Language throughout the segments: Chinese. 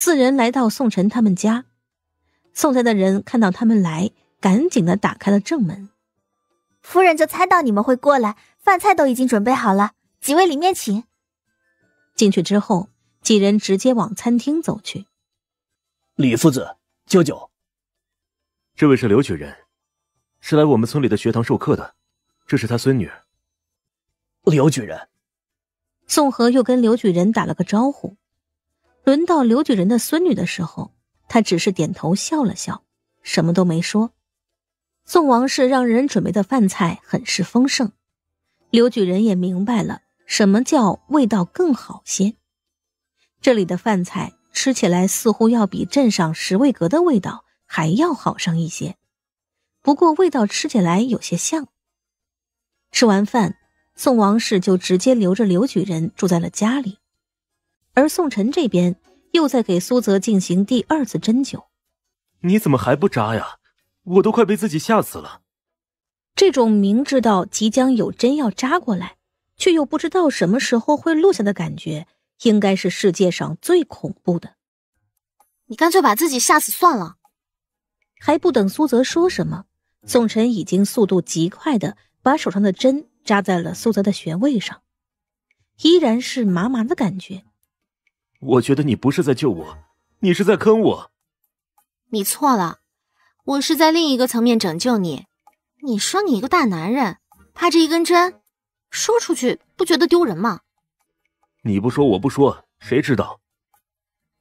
四人来到宋晨他们家，宋家的人看到他们来，赶紧的打开了正门。夫人就猜到你们会过来，饭菜都已经准备好了，几位里面请。进去之后，几人直接往餐厅走去。李夫子，舅舅，这位是刘举人，是来我们村里的学堂授课的，这是他孙女。刘举人，宋河又跟刘举人打了个招呼。轮到刘举人的孙女的时候，他只是点头笑了笑，什么都没说。宋王氏让人准备的饭菜很是丰盛，刘举人也明白了什么叫味道更好些。这里的饭菜吃起来似乎要比镇上十味阁的味道还要好上一些，不过味道吃起来有些像。吃完饭，宋王氏就直接留着刘举人住在了家里。而宋晨这边又在给苏泽进行第二次针灸，你怎么还不扎呀？我都快被自己吓死了！这种明知道即将有针要扎过来，却又不知道什么时候会落下的感觉，应该是世界上最恐怖的。你干脆把自己吓死算了！还不等苏泽说什么，宋晨已经速度极快的把手上的针扎在了苏泽的穴位上，依然是麻麻的感觉。我觉得你不是在救我，你是在坑我。你错了，我是在另一个层面拯救你。你说你一个大男人，怕这一根针，说出去不觉得丢人吗？你不说，我不说，谁知道？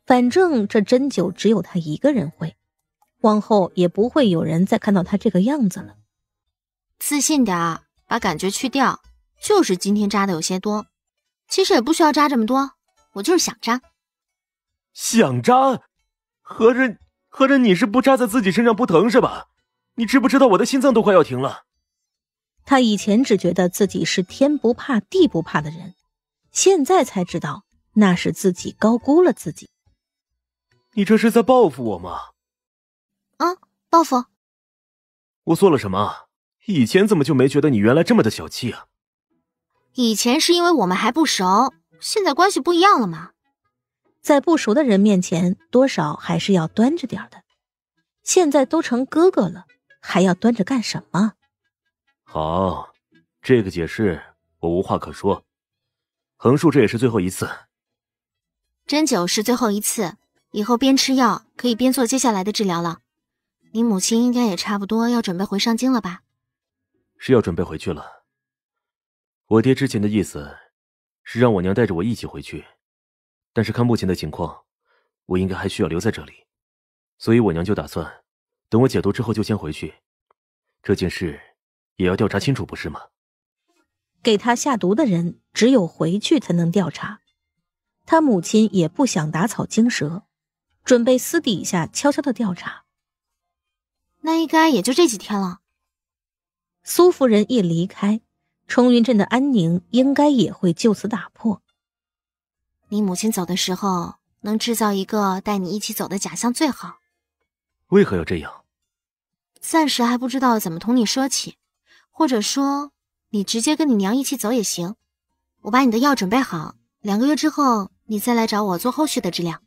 反正这针灸只有他一个人会，往后也不会有人再看到他这个样子了。自信点儿，把感觉去掉。就是今天扎的有些多，其实也不需要扎这么多。我就是想扎，想扎，合着合着你是不扎在自己身上不疼是吧？你知不知道我的心脏都快要停了？他以前只觉得自己是天不怕地不怕的人，现在才知道那是自己高估了自己。你这是在报复我吗？啊，报复！我做了什么？以前怎么就没觉得你原来这么的小气啊？以前是因为我们还不熟。现在关系不一样了吗？在不熟的人面前，多少还是要端着点的。现在都成哥哥了，还要端着干什么？好，这个解释我无话可说。横竖这也是最后一次针灸是最后一次，以后边吃药可以边做接下来的治疗了。你母亲应该也差不多要准备回上京了吧？是要准备回去了。我爹之前的意思。是让我娘带着我一起回去，但是看目前的情况，我应该还需要留在这里，所以我娘就打算等我解毒之后就先回去。这件事也要调查清楚，不是吗？给他下毒的人只有回去才能调查，他母亲也不想打草惊蛇，准备私底下悄悄的调查。那应该也就这几天了。苏夫人一离开。冲云镇的安宁应该也会就此打破。你母亲走的时候，能制造一个带你一起走的假象最好。为何要这样？暂时还不知道怎么同你说起，或者说你直接跟你娘一起走也行。我把你的药准备好，两个月之后你再来找我做后续的治疗。